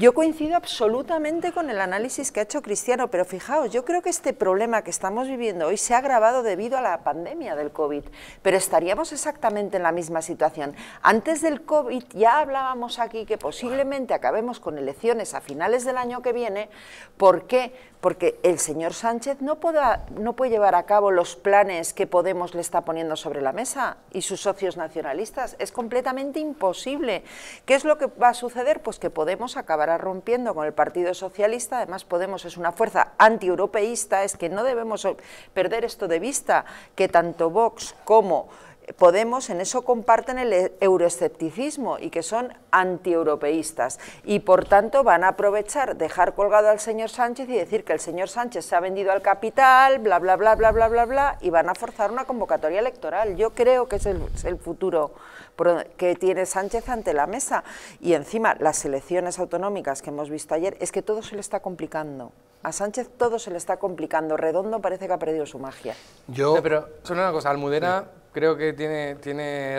Yo coincido absolutamente con el análisis que ha hecho Cristiano, pero fijaos, yo creo que este problema que estamos viviendo hoy se ha agravado debido a la pandemia del COVID, pero estaríamos exactamente en la misma situación. Antes del COVID ya hablábamos aquí que posiblemente acabemos con elecciones a finales del año que viene. ¿Por qué? porque el señor Sánchez no, puede llevar a cabo los planes que Podemos le está poniendo sobre la mesa y sus socios nacionalistas. Es completamente imposible. ¿Qué es lo que va a suceder? Pues que Podemos acabará rompiendo con el Partido Socialista. Además, Podemos es una fuerza antieuropeísta. Es que no debemos perder esto de vista, que tanto Vox como Podemos en eso comparten el euroescepticismo y que son antieuropeístas y por tanto van a aprovechar dejar colgado al señor Sánchez y decir que el señor Sánchez se ha vendido al capital, bla bla bla bla bla bla bla y van a forzar una convocatoria electoral. Yo creo que es el, el futuro que tiene Sánchez ante la mesa y encima las elecciones autonómicas que hemos visto ayer es que todo se le está complicando. A Sánchez todo se le está complicando. Redondo parece que ha perdido su magia. Yo, pero solo una cosa, Almudena creo que tiene, tiene